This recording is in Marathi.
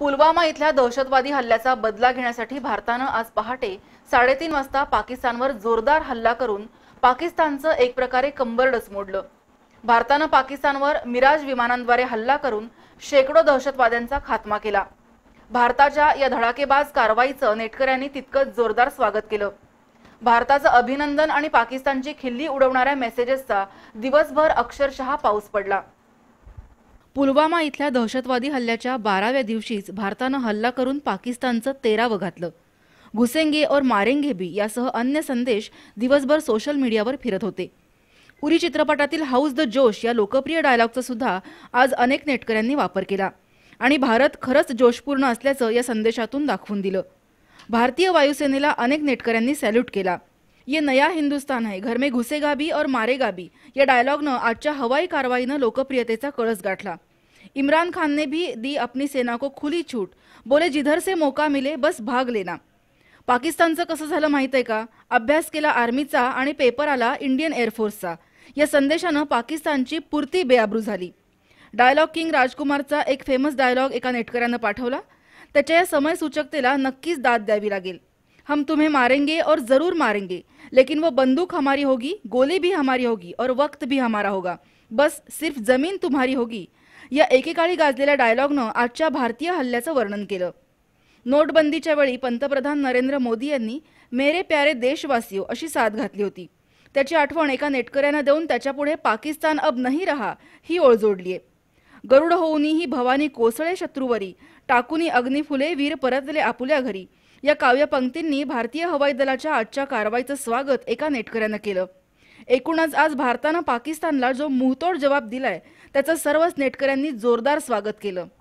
पुलवामा इथल्या दहशतवादी हल्ल्याचा बदला घेण्यासाठी भारतानं आज पहाटे साडेतीन वाजता पाकिस्तानवर जोरदार हल्ला करून पाकिस्तानचं एक प्रकारे कंबरडच मोडलं भारतानं पाकिस्तानवर मिराज विमानांद्वारे हल्ला करून शेकडो दहशतवाद्यांचा खात्मा केला भारताच्या या धडाकेबाज कारवाईचं नेटकऱ्यांनी तितकंच जोरदार स्वागत केलं भारताचं अभिनंदन आणि पाकिस्तानची खिल्ली उडवणाऱ्या मेसेजेसचा दिवसभर अक्षरशः पाऊस पडला पुलवामा इथल्या दहशतवादी हल्ल्याच्या बाराव्या दिवशीच भारतानं हल्ला करून पाकिस्तानचं तेरावं घातलं घुसेंगे और मारेंगे भी यासह अन्य संदेश दिवसभर सोशल मीडियावर फिरत होते उरी चित्रपटातील हाऊस द जोश या लोकप्रिय डायलॉगचा सुद्धा आज अनेक नेटकऱ्यांनी वापर केला आणि भारत खरंच जोशपूर्ण असल्याचं या संदेशातून दाखवून दिलं भारतीय वायुसेनेला अनेक नेटकऱ्यांनी सॅल्यूट केला ये नया हिंदुस्तान है घर में घुसेगा भी और मारेगा भी या डायलॉगनं आजच्या हवाई कारवाईनं लोकप्रियतेचा कळस गाठला इमरान खान ने भी दी अपनी सेना को खुली छूट बोले जिधर से मौका मिले बस भाग लेना पाकिस्तानचं कसं झालं माहीत आहे का अभ्यास केला आर्मीचा आणि पेपर आला इंडियन एअरफोर्सचा या संदेशानं पाकिस्तानची पुरती बेआब्रू झाली डायलॉग किंग राजकुमारचा एक फेमस डायलॉग एका नेटकऱ्यानं पाठवला त्याच्या या समयसूचकतेला नक्कीच दाद द्यावी लागेल हम तुम्हें मारेंगे और ज़रूर मारेंगे लेकिन वो बंदूक हमारी होगी गोली भी हमारी होगी और वक्त भी हमारा होगा बस सिर्फ जमीन तुम्हारी होगी या एकेकाळी गाजलेल्या डायलॉगनं आजच्या भारतीय हल्ल्याचं वर्णन केलं नोटबंदीच्या वेळी पंतप्रधान नरेंद्र मोदी यांनी मेरे प्यारे देशवासियो अशी साथ घातली होती त्याची आठवण एका नेटकऱ्यानं देऊन त्याच्यापुढे पाकिस्तान अब नाही रहा ही ओळ जोडलीये गरुड होऊनी ही भवानी कोसळे शत्रुवरी टाकुनी अग्निफुले वीर परतले आपुल्या घरी या काव्य पंक्तींनी भारतीय हवाई दलाच्या आजच्या कारवाईचं स्वागत एका नेटकऱ्यानं केलं एकूणच आज भारतानं पाकिस्तानला जो मुहतोड जबाब दिलाय त्याचं सर्वच नेटकऱ्यांनी जोरदार स्वागत केलं